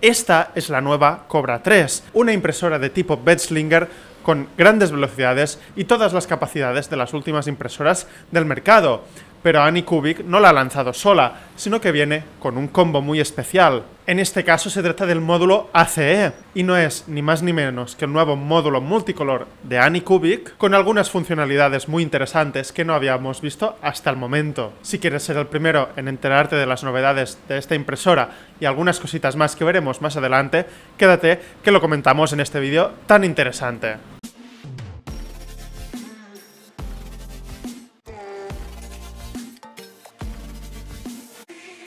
Esta es la nueva Cobra 3, una impresora de tipo Betzlinger con grandes velocidades y todas las capacidades de las últimas impresoras del mercado pero Annie no la ha lanzado sola, sino que viene con un combo muy especial. En este caso se trata del módulo ACE, y no es ni más ni menos que el nuevo módulo multicolor de Annie con algunas funcionalidades muy interesantes que no habíamos visto hasta el momento. Si quieres ser el primero en enterarte de las novedades de esta impresora y algunas cositas más que veremos más adelante, quédate que lo comentamos en este vídeo tan interesante.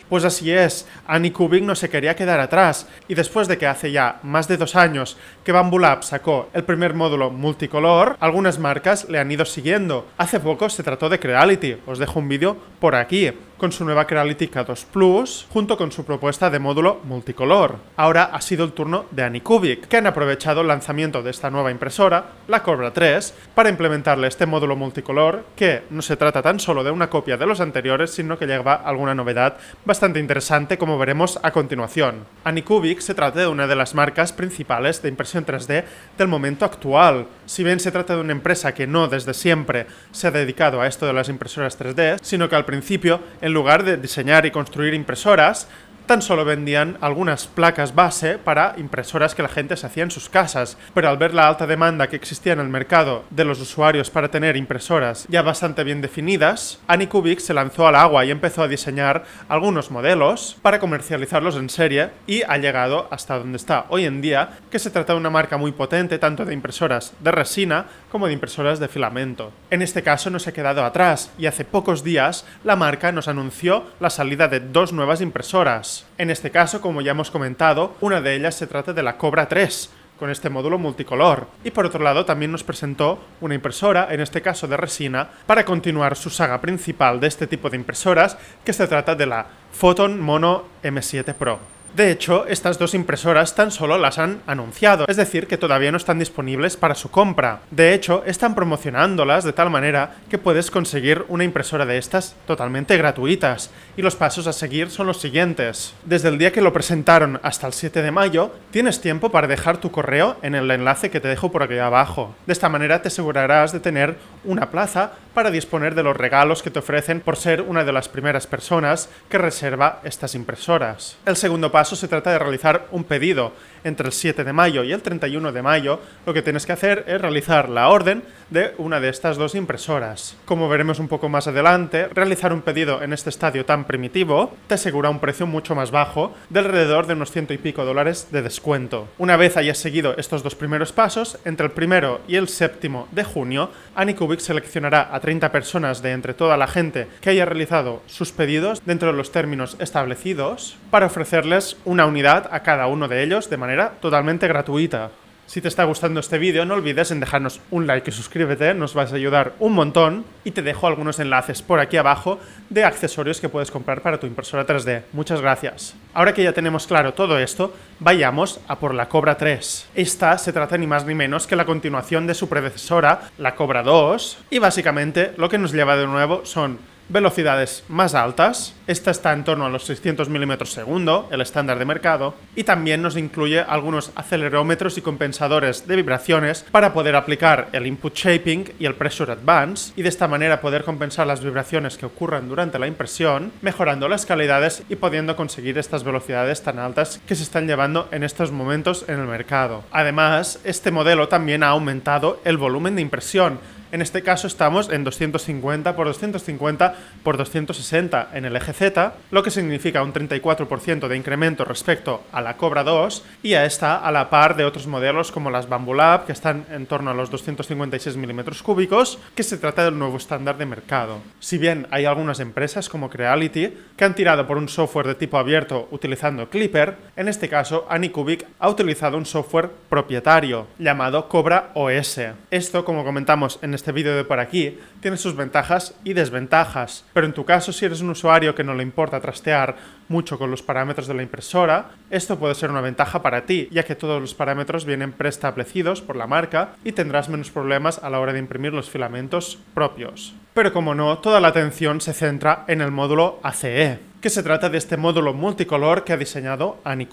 Pues así es, Annie no se quería quedar atrás, y después de que hace ya más de dos años que Bamboo Lab sacó el primer módulo multicolor, algunas marcas le han ido siguiendo. Hace poco se trató de Creality, os dejo un vídeo por aquí con su nueva Crealytica 2 Plus, junto con su propuesta de módulo multicolor. Ahora ha sido el turno de Anycubic, que han aprovechado el lanzamiento de esta nueva impresora, la Cobra 3, para implementarle este módulo multicolor, que no se trata tan solo de una copia de los anteriores, sino que lleva alguna novedad bastante interesante, como veremos a continuación. Anycubic se trata de una de las marcas principales de impresión 3D del momento actual. Si bien se trata de una empresa que no desde siempre se ha dedicado a esto de las impresoras 3D, sino que al principio el lugar de diseñar y construir impresoras, tan solo vendían algunas placas base para impresoras que la gente se hacía en sus casas, pero al ver la alta demanda que existía en el mercado de los usuarios para tener impresoras ya bastante bien definidas, Anycubic se lanzó al agua y empezó a diseñar algunos modelos para comercializarlos en serie y ha llegado hasta donde está hoy en día, que se trata de una marca muy potente tanto de impresoras de resina como de impresoras de filamento. En este caso no se ha quedado atrás y hace pocos días la marca nos anunció la salida de dos nuevas impresoras en este caso, como ya hemos comentado, una de ellas se trata de la Cobra 3, con este módulo multicolor. Y por otro lado también nos presentó una impresora, en este caso de resina, para continuar su saga principal de este tipo de impresoras, que se trata de la Photon Mono M7 Pro. De hecho, estas dos impresoras tan solo las han anunciado, es decir, que todavía no están disponibles para su compra. De hecho, están promocionándolas de tal manera que puedes conseguir una impresora de estas totalmente gratuitas, y los pasos a seguir son los siguientes. Desde el día que lo presentaron hasta el 7 de mayo, tienes tiempo para dejar tu correo en el enlace que te dejo por aquí abajo. De esta manera te asegurarás de tener una plaza para disponer de los regalos que te ofrecen por ser una de las primeras personas que reserva estas impresoras. El segundo caso se trata de realizar un pedido entre el 7 de mayo y el 31 de mayo, lo que tienes que hacer es realizar la orden de una de estas dos impresoras. Como veremos un poco más adelante, realizar un pedido en este estadio tan primitivo te asegura un precio mucho más bajo, de alrededor de unos ciento y pico dólares de descuento. Una vez hayas seguido estos dos primeros pasos, entre el primero y el séptimo de junio, Anycubic seleccionará a 30 personas de entre toda la gente que haya realizado sus pedidos dentro de los términos establecidos para ofrecerles una unidad a cada uno de ellos de manera totalmente gratuita. Si te está gustando este vídeo, no olvides en dejarnos un like y suscríbete, nos vas a ayudar un montón y te dejo algunos enlaces por aquí abajo de accesorios que puedes comprar para tu impresora 3D. Muchas gracias. Ahora que ya tenemos claro todo esto, vayamos a por la Cobra 3. Esta se trata ni más ni menos que la continuación de su predecesora, la Cobra 2, y básicamente lo que nos lleva de nuevo son velocidades más altas, esta está en torno a los 600 milímetros segundo, el estándar de mercado, y también nos incluye algunos acelerómetros y compensadores de vibraciones para poder aplicar el input shaping y el pressure advance, y de esta manera poder compensar las vibraciones que ocurran durante la impresión, mejorando las calidades y pudiendo conseguir estas velocidades tan altas que se están llevando en estos momentos en el mercado. Además, este modelo también ha aumentado el volumen de impresión, en este caso estamos en 250 por 250 por 260 en el eje Z, lo que significa un 34% de incremento respecto a la Cobra 2 y a esta a la par de otros modelos como las Bamboo Lab, que están en torno a los 256 milímetros cúbicos, que se trata del nuevo estándar de mercado. Si bien hay algunas empresas como Creality que han tirado por un software de tipo abierto utilizando Clipper, en este caso Anycubic ha utilizado un software propietario llamado Cobra OS. Esto, como comentamos en este este vídeo de por aquí, tiene sus ventajas y desventajas, pero en tu caso si eres un usuario que no le importa trastear mucho con los parámetros de la impresora, esto puede ser una ventaja para ti, ya que todos los parámetros vienen preestablecidos por la marca y tendrás menos problemas a la hora de imprimir los filamentos propios. Pero como no, toda la atención se centra en el módulo ACE que se trata de este módulo multicolor que ha diseñado Annie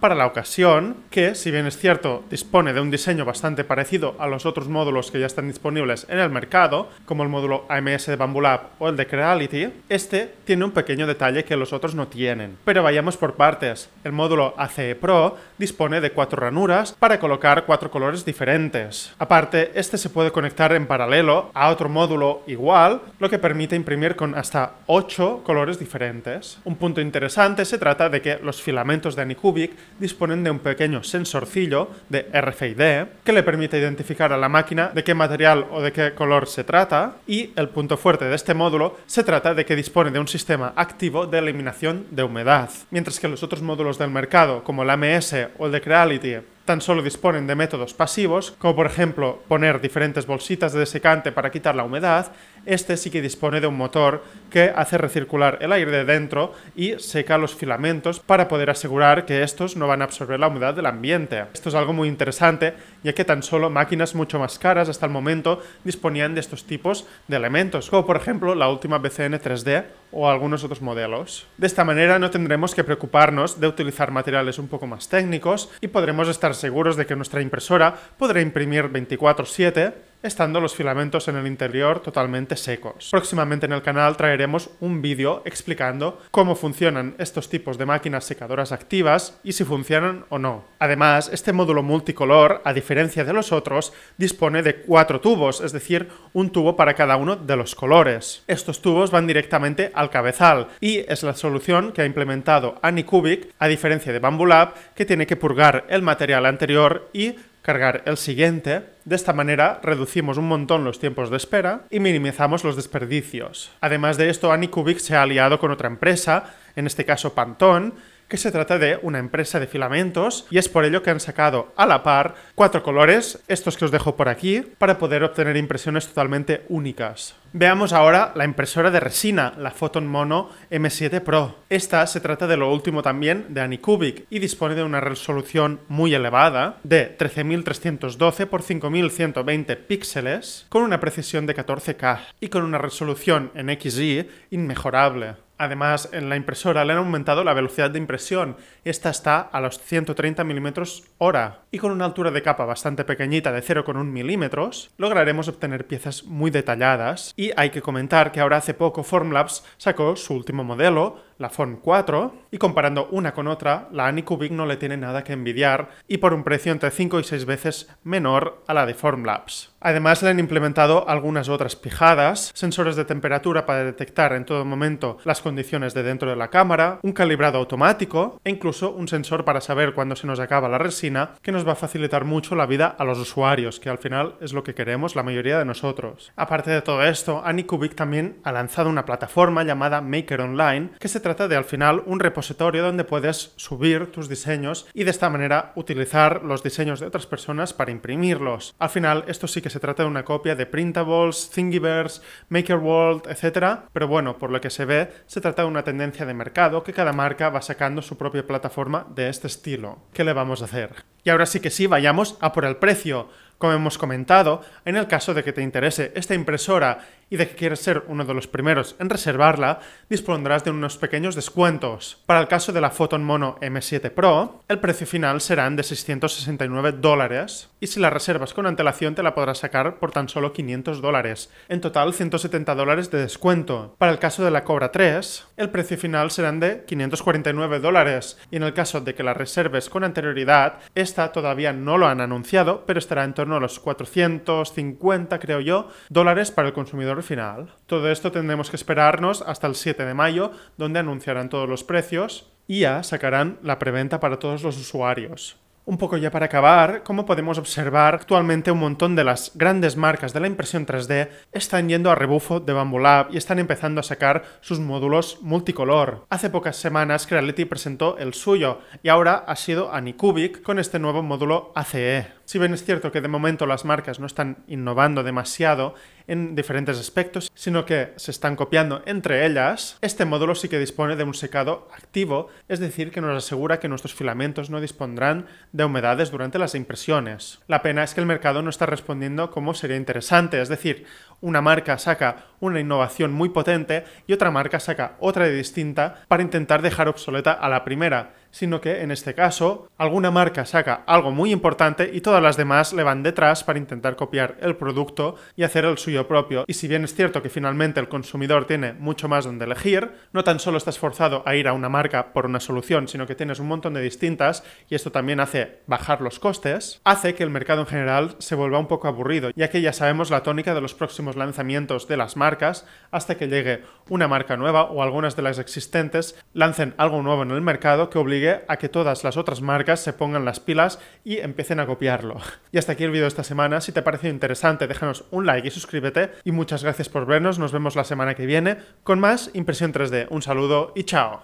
para la ocasión, que, si bien es cierto, dispone de un diseño bastante parecido a los otros módulos que ya están disponibles en el mercado, como el módulo AMS de Bamboo Lab o el de Creality, este tiene un pequeño detalle que los otros no tienen. Pero vayamos por partes. El módulo ACE Pro dispone de cuatro ranuras para colocar cuatro colores diferentes. Aparte, este se puede conectar en paralelo a otro módulo igual, lo que permite imprimir con hasta 8 colores diferentes un punto interesante se trata de que los filamentos de Anycubic disponen de un pequeño sensorcillo de RFID que le permite identificar a la máquina de qué material o de qué color se trata y el punto fuerte de este módulo se trata de que dispone de un sistema activo de eliminación de humedad, mientras que los otros módulos del mercado como el AMS o el de Creality tan solo disponen de métodos pasivos, como por ejemplo poner diferentes bolsitas de desecante para quitar la humedad, este sí que dispone de un motor que hace recircular el aire de dentro y seca los filamentos para poder asegurar que estos no van a absorber la humedad del ambiente. Esto es algo muy interesante, ya que tan solo máquinas mucho más caras hasta el momento disponían de estos tipos de elementos, como por ejemplo la última BCN 3D o algunos otros modelos. De esta manera no tendremos que preocuparnos de utilizar materiales un poco más técnicos y podremos estar seguros de que nuestra impresora podrá imprimir 24/7 estando los filamentos en el interior totalmente secos. Próximamente en el canal traeremos un vídeo explicando cómo funcionan estos tipos de máquinas secadoras activas y si funcionan o no. Además, este módulo multicolor, a diferencia de los otros, dispone de cuatro tubos, es decir, un tubo para cada uno de los colores. Estos tubos van directamente al cabezal y es la solución que ha implementado Anycubic, a diferencia de Bambulab, Lab, que tiene que purgar el material anterior y cargar el siguiente. De esta manera reducimos un montón los tiempos de espera y minimizamos los desperdicios. Además de esto, Anycubic se ha aliado con otra empresa, en este caso Pantón que se trata de una empresa de filamentos y es por ello que han sacado a la par cuatro colores, estos que os dejo por aquí, para poder obtener impresiones totalmente únicas. Veamos ahora la impresora de resina, la Photon Mono M7 Pro. Esta se trata de lo último también de Anycubic y dispone de una resolución muy elevada de 13.312 x 5.120 píxeles con una precisión de 14K y con una resolución en XY inmejorable. Además, en la impresora le han aumentado la velocidad de impresión. Esta está a los 130 mm hora. Y con una altura de capa bastante pequeñita de 0,1 milímetros, lograremos obtener piezas muy detalladas. Y hay que comentar que ahora hace poco Formlabs sacó su último modelo, la Form 4 y comparando una con otra, la Anycubic no le tiene nada que envidiar y por un precio entre 5 y 6 veces menor a la de Formlabs. Además le han implementado algunas otras pijadas, sensores de temperatura para detectar en todo momento las condiciones de dentro de la cámara, un calibrado automático e incluso un sensor para saber cuándo se nos acaba la resina que nos va a facilitar mucho la vida a los usuarios, que al final es lo que queremos la mayoría de nosotros. Aparte de todo esto, Anycubic también ha lanzado una plataforma llamada Maker Online que se trata trata de al final un repositorio donde puedes subir tus diseños y de esta manera utilizar los diseños de otras personas para imprimirlos. Al final esto sí que se trata de una copia de Printables, Thingiverse, Makerworld, etc. Pero bueno, por lo que se ve, se trata de una tendencia de mercado que cada marca va sacando su propia plataforma de este estilo. ¿Qué le vamos a hacer? Y ahora sí que sí, vayamos a por el precio como hemos comentado, en el caso de que te interese esta impresora y de que quieras ser uno de los primeros en reservarla, dispondrás de unos pequeños descuentos. Para el caso de la Photon Mono M7 Pro, el precio final serán de 669 dólares y si la reservas con antelación te la podrás sacar por tan solo 500 dólares, en total 170 dólares de descuento. Para el caso de la Cobra 3, el precio final serán de 549 dólares y en el caso de que la reserves con anterioridad, esta todavía no lo han anunciado, pero estará en torno los 450, creo yo, dólares para el consumidor final. Todo esto tendremos que esperarnos hasta el 7 de mayo, donde anunciarán todos los precios y ya sacarán la preventa para todos los usuarios. Un poco ya para acabar, como podemos observar, actualmente un montón de las grandes marcas de la impresión 3D están yendo a rebufo de Bamboo Lab y están empezando a sacar sus módulos multicolor. Hace pocas semanas Creality presentó el suyo y ahora ha sido Anycubic con este nuevo módulo ACE. Si bien es cierto que de momento las marcas no están innovando demasiado en diferentes aspectos, sino que se están copiando entre ellas, este módulo sí que dispone de un secado activo, es decir, que nos asegura que nuestros filamentos no dispondrán de humedades durante las impresiones. La pena es que el mercado no está respondiendo como sería interesante, es decir, una marca saca una innovación muy potente y otra marca saca otra de distinta para intentar dejar obsoleta a la primera sino que en este caso alguna marca saca algo muy importante y todas las demás le van detrás para intentar copiar el producto y hacer el suyo propio. Y si bien es cierto que finalmente el consumidor tiene mucho más donde elegir, no tan solo estás forzado a ir a una marca por una solución, sino que tienes un montón de distintas y esto también hace bajar los costes, hace que el mercado en general se vuelva un poco aburrido, ya que ya sabemos la tónica de los próximos lanzamientos de las marcas hasta que llegue una marca nueva o algunas de las existentes lancen algo nuevo en el mercado que obligue a que todas las otras marcas se pongan las pilas y empiecen a copiarlo. Y hasta aquí el vídeo de esta semana. Si te parecido interesante, déjanos un like y suscríbete. Y muchas gracias por vernos. Nos vemos la semana que viene con más Impresión 3D. Un saludo y chao.